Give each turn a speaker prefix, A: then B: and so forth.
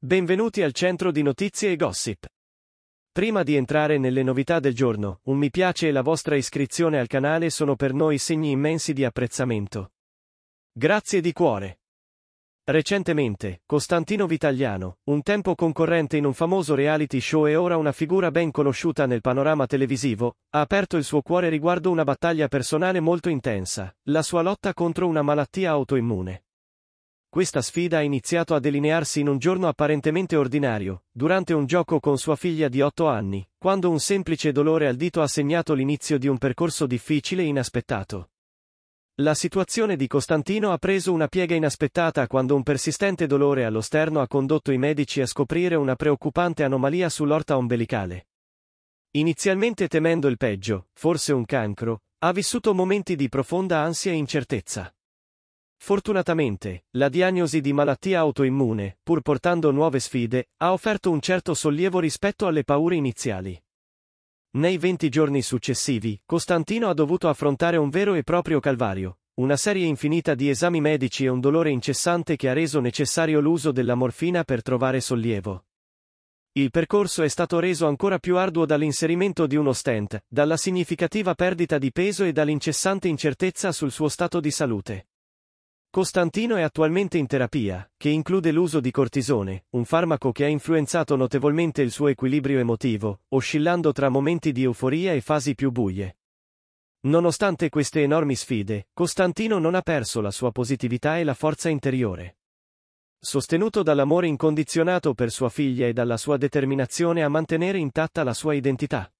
A: Benvenuti al centro di notizie e gossip. Prima di entrare nelle novità del giorno, un mi piace e la vostra iscrizione al canale sono per noi segni immensi di apprezzamento. Grazie di cuore. Recentemente, Costantino Vitaliano, un tempo concorrente in un famoso reality show e ora una figura ben conosciuta nel panorama televisivo, ha aperto il suo cuore riguardo una battaglia personale molto intensa, la sua lotta contro una malattia autoimmune. Questa sfida ha iniziato a delinearsi in un giorno apparentemente ordinario, durante un gioco con sua figlia di otto anni, quando un semplice dolore al dito ha segnato l'inizio di un percorso difficile e inaspettato. La situazione di Costantino ha preso una piega inaspettata quando un persistente dolore allo sterno ha condotto i medici a scoprire una preoccupante anomalia sull'orta ombelicale. Inizialmente temendo il peggio, forse un cancro, ha vissuto momenti di profonda ansia e incertezza. Fortunatamente, la diagnosi di malattia autoimmune, pur portando nuove sfide, ha offerto un certo sollievo rispetto alle paure iniziali. Nei 20 giorni successivi, Costantino ha dovuto affrontare un vero e proprio calvario, una serie infinita di esami medici e un dolore incessante che ha reso necessario l'uso della morfina per trovare sollievo. Il percorso è stato reso ancora più arduo dall'inserimento di uno stent, dalla significativa perdita di peso e dall'incessante incertezza sul suo stato di salute. Costantino è attualmente in terapia, che include l'uso di cortisone, un farmaco che ha influenzato notevolmente il suo equilibrio emotivo, oscillando tra momenti di euforia e fasi più buie. Nonostante queste enormi sfide, Costantino non ha perso la sua positività e la forza interiore. Sostenuto dall'amore incondizionato per sua figlia e dalla sua determinazione a mantenere intatta la sua identità.